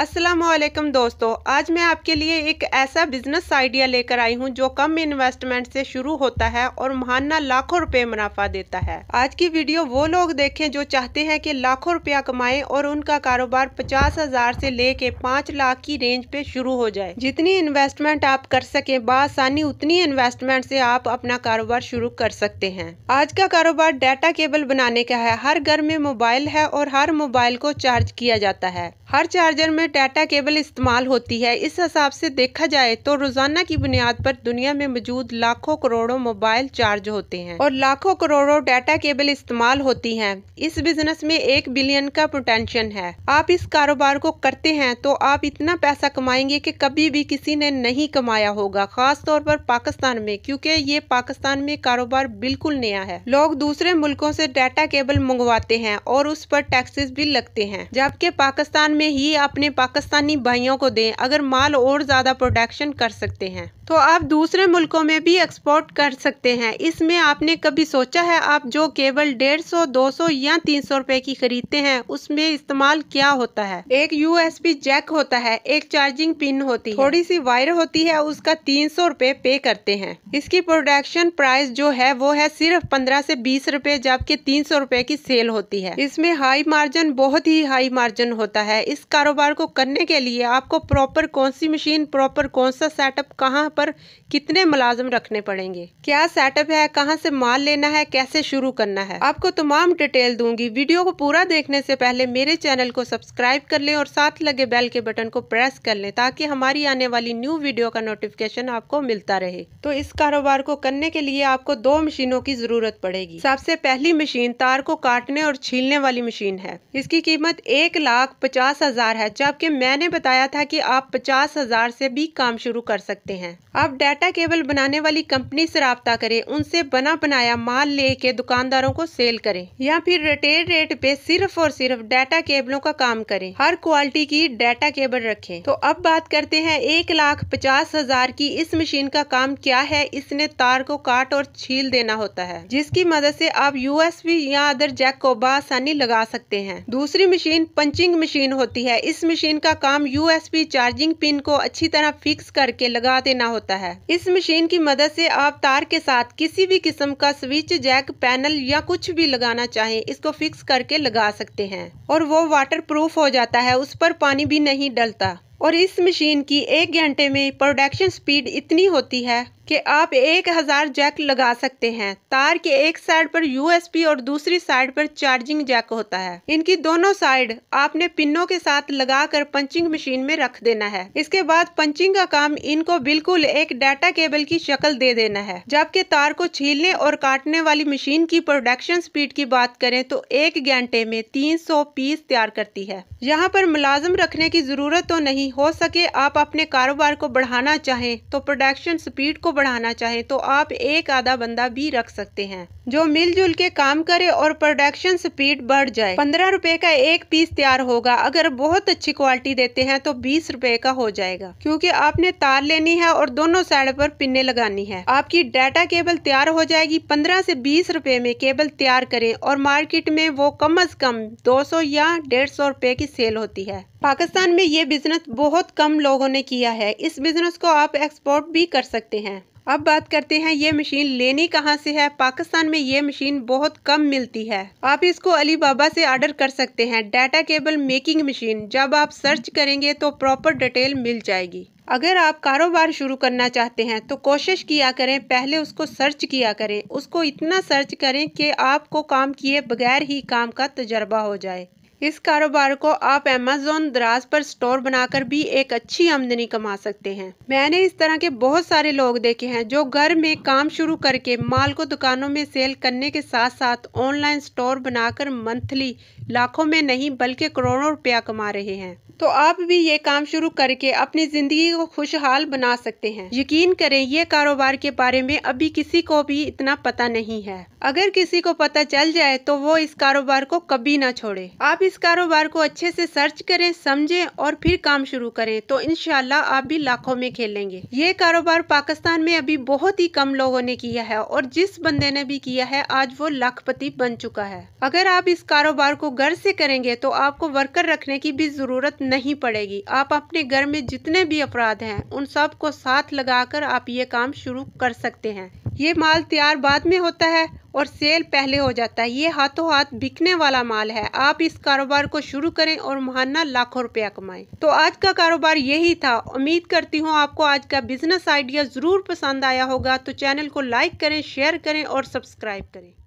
असलम दोस्तों आज मैं आपके लिए एक ऐसा बिजनेस आइडिया लेकर आई हूं जो कम इन्वेस्टमेंट से शुरू होता है और महाना लाखों रुपए मुनाफा देता है आज की वीडियो वो लोग देखें जो चाहते हैं कि लाखों रुपया कमाएं और उनका कारोबार पचास हजार से लेके पाँच लाख की रेंज पे शुरू हो जाए जितनी इन्वेस्टमेंट आप कर सके बसानी उतनी इन्वेस्टमेंट से आप अपना कारोबार शुरू कर सकते हैं आज का कारोबार डाटा केबल बनाने का है हर घर में मोबाइल है और हर मोबाइल को चार्ज किया जाता है हर चार्जर में डाटा केबल इस्तेमाल होती है इस हिसाब से देखा जाए तो रोजाना की बुनियाद पर दुनिया में मौजूद लाखों करोड़ों मोबाइल चार्ज होते हैं और लाखों करोड़ों डाटा केबल इस्तेमाल होती हैं इस बिजनेस में एक बिलियन का पोटेंशियल है आप इस कारोबार को करते हैं तो आप इतना पैसा कमाएंगे की कभी भी किसी ने नहीं कमाया होगा खास तौर पर पाकिस्तान में क्यूँकी ये पाकिस्तान में कारोबार बिल्कुल नया है लोग दूसरे मुल्कों से डाटा केबल मंगवाते हैं और उस पर टैक्सेस भी लगते हैं जबकि पाकिस्तान में ही अपने पाकिस्तानी भाइयों को दें अगर माल और ज़्यादा प्रोडक्शन कर सकते हैं तो आप दूसरे मुल्कों में भी एक्सपोर्ट कर सकते हैं इसमें आपने कभी सोचा है आप जो केवल डेढ़ सौ दो सौ या तीन सौ रुपए की खरीदते हैं उसमें इस्तेमाल क्या होता है एक यूएसबी जैक होता है एक चार्जिंग पिन होती है थोड़ी सी वायर होती है उसका तीन सौ रूपए पे करते हैं इसकी प्रोडक्शन प्राइस जो है वो है सिर्फ पंद्रह से बीस रूपए जबकि तीन सौ रूपए की सेल होती है इसमें हाई मार्जिन बहुत ही हाई मार्जिन होता है इस कारोबार को करने के लिए आपको प्रॉपर कौन सी मशीन प्रॉपर कौन सा सेटअप कहाँ पर कितने मुलाजम रखने पड़ेंगे क्या सेटअप है कहाँ से माल लेना है कैसे शुरू करना है आपको तमाम डिटेल दूंगी वीडियो को पूरा देखने से पहले मेरे चैनल को सब्सक्राइब कर लें और साथ लगे बेल के बटन को प्रेस कर लें ताकि हमारी आने वाली न्यू वीडियो का नोटिफिकेशन आपको मिलता रहे तो इस कारोबार को करने के लिए आपको दो मशीनों की जरूरत पड़ेगी सबसे पहली मशीन तार को काटने और छीलने वाली मशीन है इसकी कीमत एक लाख पचास हजार है जबकि मैंने बताया था कि आप पचास हजार से भी काम शुरू कर सकते हैं आप डाटा केबल बनाने वाली कंपनी से रबता करें उनसे बना बनाया माल ले के दुकानदारों को सेल करें या फिर रिटेल रेट पे सिर्फ और सिर्फ डाटा केबलों का काम करें हर क्वालिटी की डाटा केबल रखें तो अब बात करते हैं एक लाख पचास हजार की इस मशीन का काम क्या है इसने तार को काट और छील देना होता है जिसकी मदद ऐसी आप यू या अदर जैक को बसानी लगा सकते हैं दूसरी मशीन पंचिंग मशीन होती है इस मशीन का काम यू चार्जिंग पिन को अच्छी तरह फिक्स करके लगा देना होता होता है इस मशीन की मदद से आप तार के साथ किसी भी किस्म का स्विच जैक पैनल या कुछ भी लगाना चाहें इसको फिक्स करके लगा सकते हैं और वो वाटर प्रूफ हो जाता है उस पर पानी भी नहीं डलता और इस मशीन की एक घंटे में प्रोडक्शन स्पीड इतनी होती है कि आप एक हज़ार जैक लगा सकते हैं तार के एक साइड पर यूएसबी और दूसरी साइड पर चार्जिंग जैक होता है इनकी दोनों साइड आपने पिनों के साथ लगाकर पंचिंग मशीन में रख देना है इसके बाद पंचिंग का काम इनको बिल्कुल एक डाटा केबल की शक्ल दे देना है जबकि तार को छीलने और काटने वाली मशीन की प्रोडक्शन स्पीड की बात करें तो एक घंटे में तीन पीस तैयार करती है यहाँ पर मुलाजम रखने की जरूरत तो नहीं हो सके आप अपने कारोबार को बढ़ाना चाहें तो प्रोडक्शन स्पीड को बढ़ाना चाहें तो आप एक आधा बंदा भी रख सकते हैं जो मिलजुल के काम करे और प्रोडक्शन स्पीड बढ़ जाए पंद्रह रुपए का एक पीस तैयार होगा अगर बहुत अच्छी क्वालिटी देते हैं तो बीस रुपए का हो जाएगा क्योंकि आपने तार लेनी है और दोनों साइड पर पिन्ने लगानी है आपकी डाटा केबल तैयार हो जाएगी पंद्रह से बीस रुपए में केबल तैयार करें और मार्केट में वो कम अज कम दो सौ या डेढ़ सौ रुपए की सेल होती है पाकिस्तान में ये बिजनेस बहुत कम लोगों ने किया है इस बिजनेस को आप एक्सपोर्ट भी कर सकते हैं अब बात करते हैं ये मशीन लेनी कहाँ से है पाकिस्तान में ये मशीन बहुत कम मिलती है आप इसको अली बाबा से ऑर्डर कर सकते हैं डाटा केबल मेकिंग मशीन जब आप सर्च करेंगे तो प्रॉपर डिटेल मिल जाएगी अगर आप कारोबार शुरू करना चाहते हैं तो कोशिश किया करें पहले उसको सर्च किया करें उसको इतना सर्च करें कि आपको काम किए बगैर ही काम का तजर्बा हो जाए इस कारोबार को आप अमेजोन दराज पर स्टोर बनाकर भी एक अच्छी आमदनी कमा सकते हैं मैंने इस तरह के बहुत सारे लोग देखे हैं जो घर में काम शुरू करके माल को दुकानों में सेल करने के साथ साथ ऑनलाइन स्टोर बनाकर मंथली लाखों में नहीं बल्कि करोड़ों रुपया कमा रहे हैं तो आप भी ये काम शुरू करके अपनी ज़िंदगी को खुशहाल बना सकते हैं यकीन करें ये कारोबार के बारे में अभी किसी को भी इतना पता नहीं है अगर किसी को पता चल जाए तो वो इस कारोबार को कभी ना छोड़े आप इस कारोबार को अच्छे से सर्च करें समझें और फिर काम शुरू करें तो इनशाला आप भी लाखों में खेलेंगे ये कारोबार पाकिस्तान में अभी बहुत ही कम लोगों ने किया है और जिस बंदे ने भी किया है आज वो लाखपति बन चुका है अगर आप इस कारोबार को घर से करेंगे तो आपको वर्कर रखने की भी जरूरत नहीं पड़ेगी आप अपने घर में जितने भी अपराध हैं उन सब को साथ लगाकर आप ये काम शुरू कर सकते हैं ये माल तैयार बाद में होता है और सेल पहले हो जाता है ये हाथों हाथ बिकने वाला माल है आप इस कारोबार को शुरू करें और महाना लाखों रुपया कमाएं तो आज का कारोबार यही था उम्मीद करती हूँ आपको आज का बिजनेस आइडिया ज़रूर पसंद आया होगा तो चैनल को लाइक करें शेयर करें और सब्सक्राइब करें